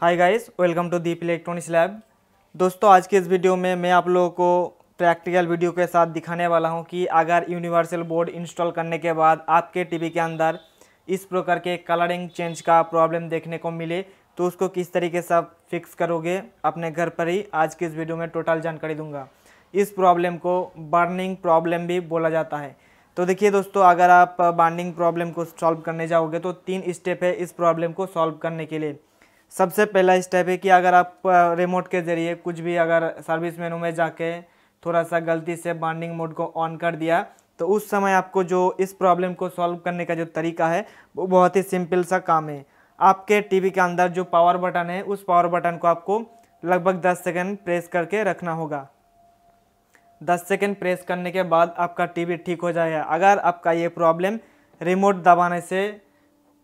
hi guys welcome to Deep electronics lab दोस्तों आज के इस वीडियो में मैं आप लोगों को प्रैक्टिकल वीडियो के साथ दिखाने वाला हूं कि अगर यूनिवर्सल बोर्ड इंस्टॉल करने के बाद आपके टीवी के अंदर इस प्रकार के कलरिंग चेंज का प्रॉब्लम देखने को मिले तो उसको किस तरीके से आप फिक्स करोगे अपने घर पर ही आज की इस वीडियो में टोटल जानकारी दूंगा इस प्रॉब्लम को बर्निंग प्रॉब्लम भी बोला जाता है तो देखिए दोस्तों अगर आप बर्निंग प्रॉब्लम को सॉल्व करने जाओगे तो तीन स्टेप है इस प्रॉब्लम को सॉल्व करने के लिए सबसे पहला स्टेप है कि अगर आप रिमोट के ज़रिए कुछ भी अगर सर्विस मेनू में जाके थोड़ा सा गलती से बाइंडिंग मोड को ऑन कर दिया तो उस समय आपको जो इस प्रॉब्लम को सॉल्व करने का जो तरीका है वो बहुत ही सिंपल सा काम है आपके टीवी के अंदर जो पावर बटन है उस पावर बटन को आपको लगभग 10 सेकंड प्रेस करके रखना होगा 10 सेकंड प्रेस करने के बाद आपका टीवी ठीक हो जाएगा अगर आपका ये प्रॉब्लम रिमोट दबाने से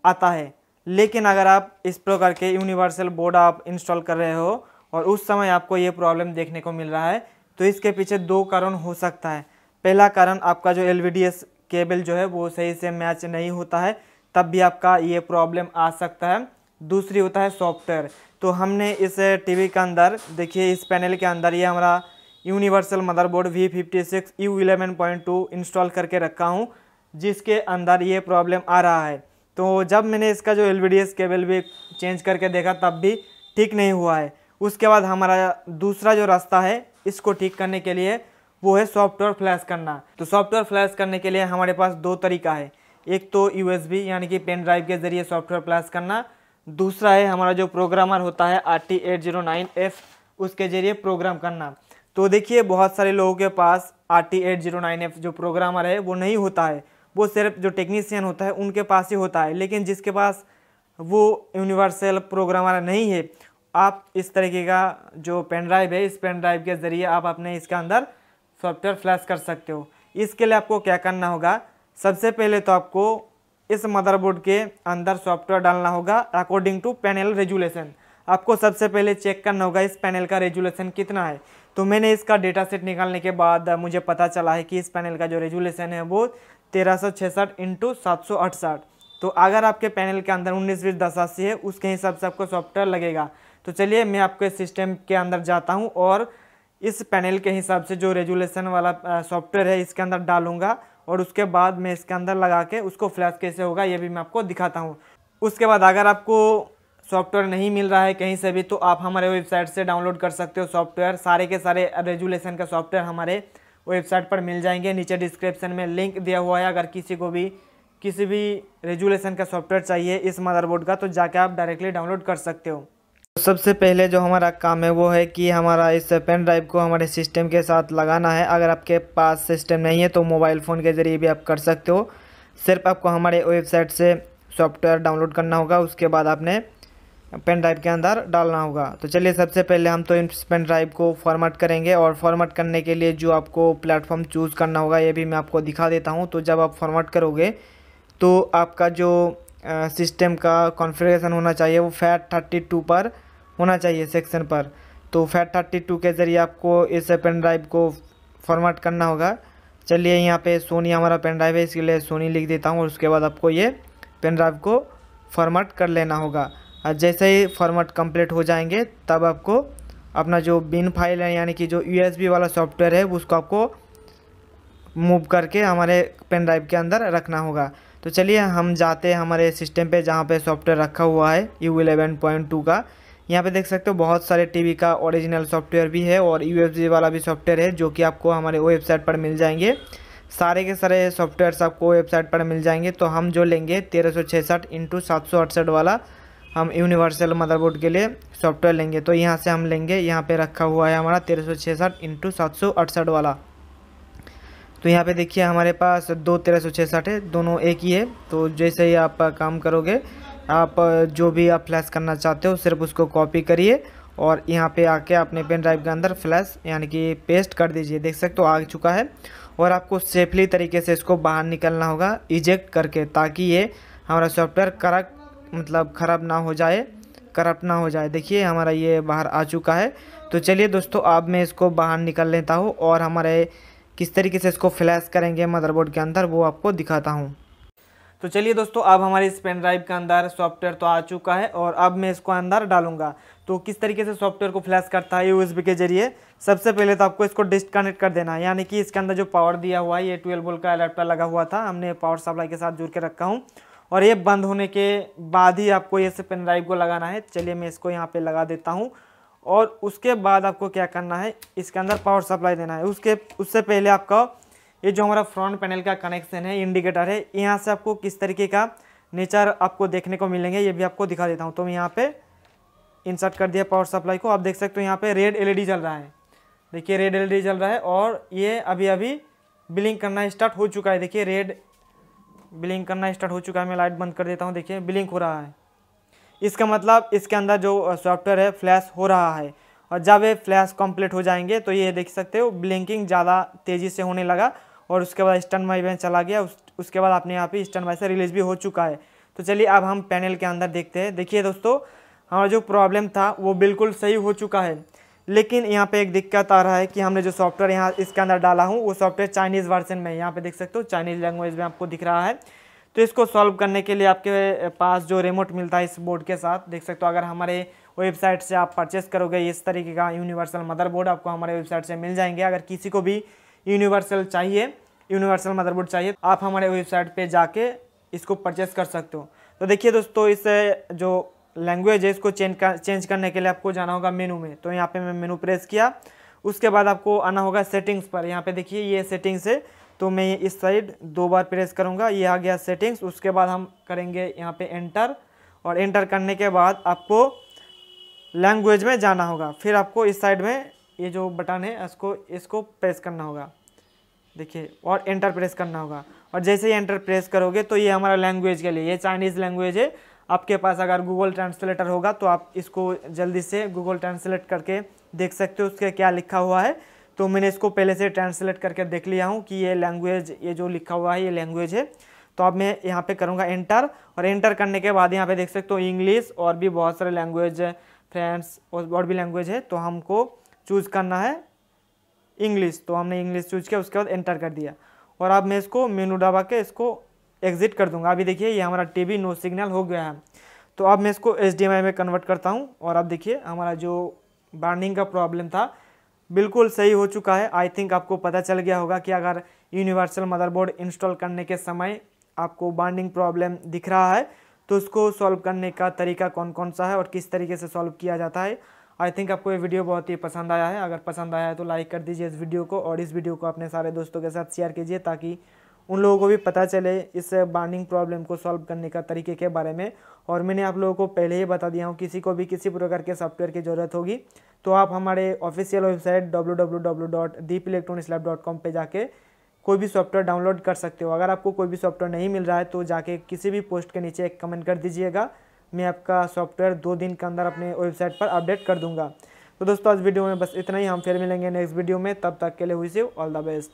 आता है लेकिन अगर आप इस प्रकार के यूनिवर्सल बोर्ड आप इंस्टॉल कर रहे हो और उस समय आपको ये प्रॉब्लम देखने को मिल रहा है तो इसके पीछे दो कारण हो सकता है पहला कारण आपका जो एल केबल जो है वो सही से मैच नहीं होता है तब भी आपका ये प्रॉब्लम आ सकता है दूसरी होता है सॉफ्टवेयर तो हमने इस टीवी के अंदर देखिए इस पैनल के अंदर ये हमारा universal motherboard V fifty six U eleven point two install करके रखा हूँ जिसके अंदर ये प्रॉब्लम आ रहा है तो जब मैंने इसका जो एल केबल भी चेंज करके देखा तब भी ठीक नहीं हुआ है उसके बाद हमारा दूसरा जो रास्ता है इसको ठीक करने के लिए वो है सॉफ्टवेयर फ्लैश करना तो सॉफ्टवेयर फ्लैश करने के लिए हमारे पास दो तरीका है एक तो यू यानी कि पेन ड्राइव के ज़रिए सॉफ्टवेयर फ्लैश करना दूसरा है हमारा जो प्रोग्रामर होता है R T eight zero nine F उसके ज़रिए प्रोग्राम करना तो देखिए बहुत सारे लोगों के पास R T eight zero nine F जो प्रोग्रामर है वो नहीं होता है वो सिर्फ जो टेक्नीसियन होता है उनके पास ही होता है लेकिन जिसके पास वो यूनिवर्सल प्रोग्रामर नहीं है आप इस तरीके का जो पेन ड्राइव है इस पेन ड्राइव के ज़रिए आप अपने इसके अंदर सॉफ्टवेयर फ्लैश कर सकते हो इसके लिए आपको क्या करना होगा सबसे पहले तो आपको इस मदरबोर्ड के अंदर सॉफ्टवेयर डालना होगा अकॉर्डिंग टू पैनल रेजुलेशन आपको सबसे पहले चेक करना होगा इस पैनल का रेजुलेशन कितना है तो मैंने इसका डेटा सेट निकालने के बाद मुझे पता चला है कि इस पैनल का जो रेजुलेशन है वो तेरह सौ छसठ इंटू सात सौ अड़सठ तो अगर आपके पैनल के अंदर उन्नीस बीस दस अस्सी है उसके हिसाब से आपको सॉफ्टवेयर लगेगा तो चलिए मैं आपके सिस्टम के अंदर जाता हूँ और इस पैनल के हिसाब से जो रेजुलेशन वाला सॉफ्टवेयर है इसके अंदर डालूंगा और उसके बाद मैं इसके अंदर लगा के उसको फ्लैश कैसे होगा ये भी मैं आपको दिखाता हूँ उसके बाद अगर आपको सॉफ्टवेयर नहीं मिल रहा है कहीं से भी तो आप हमारे वेबसाइट से डाउनलोड कर सकते हो सॉफ्टवेयर सारे के सारे रेजुलेशन का सॉफ्टवेयर हमारे वेबसाइट पर मिल जाएंगे नीचे डिस्क्रिप्शन में लिंक दिया हुआ है अगर किसी को भी किसी भी रेजुलेशन का सॉफ्टवेयर चाहिए इस मदरबोर्ड का तो जाके आप डायरेक्टली डाउनलोड कर सकते हो तो सबसे पहले जो हमारा काम है वो है कि हमारा इस पेन ड्राइव को हमारे सिस्टम के साथ लगाना है अगर आपके पास सिस्टम नहीं है तो मोबाइल फ़ोन के ज़रिए भी आप कर सकते हो सिर्फ आपको हमारे वेबसाइट से सॉफ्टवेयर डाउनलोड करना होगा उसके बाद आपने पेन ड्राइव के अंदर डालना होगा तो चलिए सबसे पहले हम तो इन पेन ड्राइव को फॉर्मेट करेंगे और फॉर्मेट करने के लिए जो आपको प्लेटफॉर्म चूज़ करना होगा ये भी मैं आपको दिखा देता हूँ तो जब आप फॉर्मेट करोगे तो आपका जो सिस्टम का कॉन्फ़िगरेशन होना चाहिए वो फैट थर्टी टू पर होना चाहिए सेक्शन पर तो फैट थर्टी टू के ज़रिए आपको इस पेन ड्राइव को फॉर्मेट करना होगा चलिए यहाँ पे सोनी हमारा पेन ड्राइव है इसके लिए सोनी लिख देता हूँ और उसके बाद आपको ये पेन ड्राइव को फॉर्मेट कर लेना होगा जैसे ही फॉर्मेट कंप्लीट हो जाएंगे तब आपको अपना जो बिन फाइल है यानी कि जो यूएसबी वाला सॉफ्टवेयर है उसको आपको मूव करके हमारे पेन ड्राइव के अंदर रखना होगा तो चलिए हम जाते हैं हमारे सिस्टम पे जहाँ पे सॉफ्टवेयर रखा हुआ है यू एलेवन पॉइंट टू का यहाँ पे देख सकते हो बहुत सारे टीवी का ओरिजिनल सॉफ्टवेयर भी है और यू वाला भी सॉफ्टवेयर है जो कि आपको हमारे वेबसाइट पर मिल जाएंगे सारे के सारे सॉफ्टवेयर आपको वेबसाइट पर मिल जाएंगे तो हम जो लेंगे तेरह सौ वाला हम यूनिवर्सल मदरबोर्ड के लिए सॉफ्टवेयर लेंगे तो यहाँ से हम लेंगे यहाँ पे रखा हुआ है हमारा तेरह सौ छियासठ इंटू सात सौ अड़सठ वाला तो यहाँ पे देखिए हमारे पास दो तेरह सौ छियासठ है दोनों एक ही है तो जैसे ही आप काम करोगे आप जो भी आप फ्लैश करना चाहते हो सिर्फ उसको कॉपी करिए और यहाँ पर आके अपने पेन ड्राइव के अंदर फ्लैश यानी कि पेस्ट कर दीजिए देख सकते हो आ चुका है और आपको सेफली तरीके से इसको बाहर निकलना होगा इजेक्ट करके ताकि ये हमारा सॉफ्टवेयर करक्ट मतलब ख़राब ना हो जाए करप्ट ना हो जाए देखिए हमारा ये बाहर आ चुका है तो चलिए दोस्तों अब मैं इसको बाहर निकल लेता हूँ और हमारे किस तरीके से इसको फ्लैश करेंगे मदरबोर्ड के अंदर वो आपको दिखाता हूँ तो चलिए दोस्तों अब हमारे इस पेन ड्राइव के अंदर सॉफ्टवेयर तो आ चुका है और अब मैं इसको अंदर डालूंगा तो किस तरीके से सॉफ्टवेयर को फ्लैश करता है यू के जरिए सबसे पहले तो आपको इसको डिस्कनेक्ट कर देना है यानी कि इसके अंदर जो पावर दिया हुआ है ये ट्वेल्व बोल का अलेप्टर लगा हुआ था हमने पावर सप्लाई के साथ जुड़ के रखा हूँ और ये बंद होने के बाद ही आपको ये से ड्राइव को लगाना है चलिए मैं इसको यहाँ पे लगा देता हूँ और उसके बाद आपको क्या करना है इसके अंदर पावर सप्लाई देना है उसके उससे पहले आपका ये जो हमारा फ्रंट पैनल का कनेक्शन है इंडिकेटर है यहाँ से आपको किस तरीके का नेचर आपको देखने को मिलेंगे ये भी आपको दिखा देता हूँ तो मैं यहाँ पर इंसर्ट कर दिया पावर सप्लाई को आप देख सकते हो यहाँ पर रेड एल चल रहा है देखिए रेड एल चल रहा है और ये अभी अभी बिलिंग करना स्टार्ट हो चुका है देखिए रेड ब्लिंक करना स्टार्ट हो चुका है मैं लाइट बंद कर देता हूँ देखिए ब्लिंक हो रहा है इसका मतलब इसके अंदर जो सॉफ्टवेयर है फ्लैश हो रहा है और जब ये फ्लैश कंप्लीट हो जाएंगे तो ये देख सकते हो ब्लिंकिंग ज़्यादा तेज़ी से होने लगा और उसके बाद स्टन बाई में चला गया उस, उसके बाद अपने यहाँ पे स्टन बाई से रिलीज भी हो चुका है तो चलिए अब हम पैनल के अंदर देखते हैं देखिए दोस्तों हमारा जो प्रॉब्लम था वो बिल्कुल सही हो चुका है लेकिन यहाँ पे एक दिक्कत आ रहा है कि हमने जो सॉफ्टवेयर यहाँ इसके अंदर डाला हूँ वो सॉफ्टवेयर चाइनीज़ वर्जन में यहाँ पे देख सकते हो चाइनीज़ लैंग्वेज में आपको दिख रहा है तो इसको सॉल्व करने के लिए आपके पास जो रिमोट मिलता है इस बोर्ड के साथ देख सकते हो अगर हमारे वेबसाइट से आप परचेस करोगे इस तरीके का यूनिवर्सल मदरबोर्ड आपको हमारे वेबसाइट से मिल जाएंगे अगर किसी को भी यूनिवर्सल चाहिए यूनिवर्सल मदरबोर्ड चाहिए आप हमारे वेबसाइट पर जाके इसको परचेस कर सकते हो तो देखिए दोस्तों इस जो लैंग्वेज है इसको चेंज कर चेंज करने के लिए आपको जाना होगा मेनू में तो यहाँ पे मैं मेनू प्रेस किया उसके बाद आपको आना होगा सेटिंग्स पर यहाँ पे देखिए ये सेटिंग्स है तो मैं इस साइड दो बार प्रेस करूँगा ये आ गया सेटिंग्स उसके बाद हम करेंगे यहाँ पे एंटर और एंटर करने के बाद आपको लैंग्वेज में जाना होगा फिर आपको इस साइड में ये जो बटन है इसको इसको प्रेस करना होगा देखिए और एंटर प्रेस करना होगा और जैसे ही एंटर प्रेस करोगे तो ये हमारा लैंग्वेज के लिए ये चाइनीज़ लैंग्वेज है आपके पास अगर गूगल ट्रांसलेटर होगा तो आप इसको जल्दी से गूगल ट्रांसलेट करके देख सकते हो उसके क्या लिखा हुआ है तो मैंने इसको पहले से ट्रांसलेट करके देख लिया हूँ कि ये लैंग्वेज ये जो लिखा हुआ है ये लैंग्वेज है तो अब मैं यहाँ पे करूँगा एंटर और एंटर करने के बाद यहाँ पे देख सकते हो इंग्लिश और भी बहुत सारे लैंग्वेज फ्रेंस फ्रेंड्स और भी लैंग्वेज है तो हमको चूज़ करना है इंग्लिश तो हमने इंग्लिश चूज किया उसके बाद एंटर कर दिया और अब मैं इसको मेनू डबा के इसको एग्जिट कर दूंगा अभी देखिए ये हमारा टी वी नो सिग्नल हो गया है तो अब मैं इसको एच में कन्वर्ट करता हूँ और अब देखिए हमारा जो बर्निंग का प्रॉब्लम था बिल्कुल सही हो चुका है आई थिंक आपको पता चल गया होगा कि अगर यूनिवर्सल मदरबोर्ड इंस्टॉल करने के समय आपको बाइंडिंग प्रॉब्लम दिख रहा है तो उसको सॉल्व करने का तरीका कौन कौन सा है और किस तरीके से सॉल्व किया जाता है आई थिंक आपको ये वीडियो बहुत ही पसंद आया है अगर पसंद आया है तो लाइक कर दीजिए इस वीडियो को और इस वीडियो को अपने सारे दोस्तों के साथ शेयर कीजिए ताकि उन लोगों को भी पता चले इस बाइंडिंग प्रॉब्लम को सॉल्व करने का तरीके के बारे में और मैंने आप लोगों को पहले ही बता दिया हूँ किसी को भी किसी प्रकार के सॉफ्टवेयर की ज़रूरत होगी तो आप हमारे official website W W W dot Deep electronics lab dot com पर जाके कोई भी सॉफ्टवेयर डाउनलोड कर सकते हो अगर आपको कोई भी सॉफ्टवेयर नहीं मिल रहा है तो जाके किसी भी पोस्ट के नीचे एक कमेंट कर दीजिएगा मैं आपका सॉफ्टवेयर दो दिन के अंदर अपने वेबसाइट पर अपडेट कर दूंगा तो दोस्तों आज वीडियो में बस इतना ही हम फिर मिलेंगे नेक्स्ट वीडियो में तब तक के लिए हुई सेव ऑल द बेस्ट